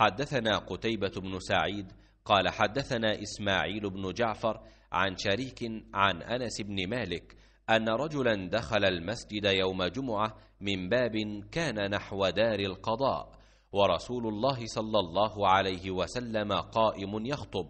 حدثنا قتيبة بن سعيد قال حدثنا إسماعيل بن جعفر عن شريك عن أنس بن مالك أن رجلا دخل المسجد يوم جمعة من باب كان نحو دار القضاء ورسول الله صلى الله عليه وسلم قائم يخطب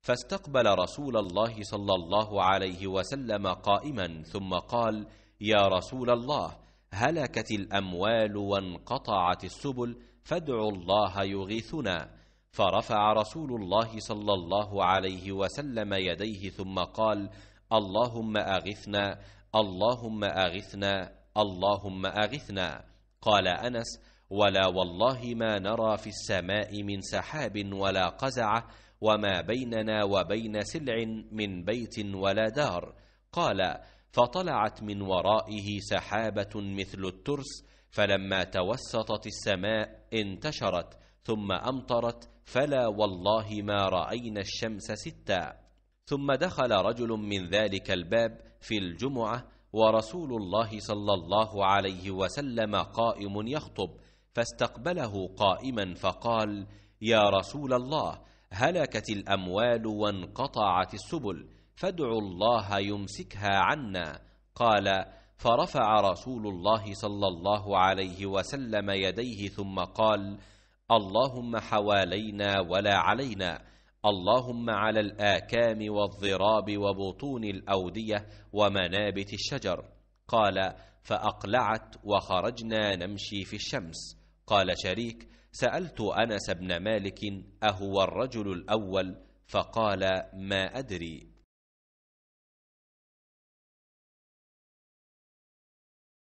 فاستقبل رسول الله صلى الله عليه وسلم قائما ثم قال يا رسول الله هلكت الأموال وانقطعت السبل فادعوا الله يغيثنا فرفع رسول الله صلى الله عليه وسلم يديه ثم قال اللهم اغثنا اللهم اغثنا اللهم اغثنا قال انس ولا والله ما نرى في السماء من سحاب ولا قزعه وما بيننا وبين سلع من بيت ولا دار قال فطلعت من ورائه سحابه مثل الترس فلما توسطت السماء انتشرت ثم امطرت فلا والله ما راينا الشمس ستا ثم دخل رجل من ذلك الباب في الجمعه ورسول الله صلى الله عليه وسلم قائم يخطب فاستقبله قائما فقال يا رسول الله هلكت الاموال وانقطعت السبل فادعوا الله يمسكها عنا قال فرفع رسول الله صلى الله عليه وسلم يديه ثم قال اللهم حوالينا ولا علينا اللهم على الاكام والضراب وبطون الاوديه ومنابت الشجر قال فاقلعت وخرجنا نمشي في الشمس قال شريك سالت انس بن مالك اهو الرجل الاول فقال ما ادري